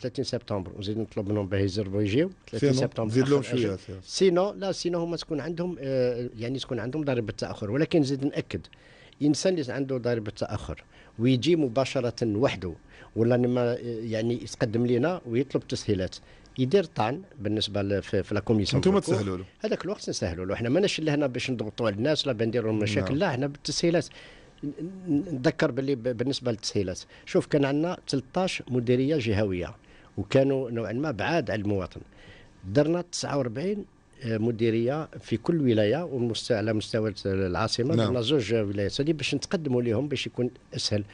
30 سبتمبر ونزيد نطلب منهم باه يزربوا يجيو 30 سبتمبر زيد لهم شويه سينو لا سينو هما تكون عندهم آه يعني تكون عندهم ضريبه تاخر ولكن نزيد ناكد انسان اللي عنده ضريبه تاخر ويجي مباشره وحده ولا لما آه، يعني يتقدم لنا ويطلب تسهيلات يدير طعن بالنسبه في لا كوميسيون انتم تسهلوا له هذاك الوقت نسهلوا له حنا ماناش اللي هنا باش نضغطوا على الناس لا بندير لهم مشاكل نعم. لا حنا بالتسهيلات نتذكر باللي بالنسبه للتسهيلات شوف كان عندنا 13 مديريه جهويه وكانوا نوعا ما بعاد على المواطن درنا 49 آه، مديريه في كل ولايه وعلى مستوى العاصمه نعم. درنا زوج ولايات هذه باش نتقدموا لهم باش يكون اسهل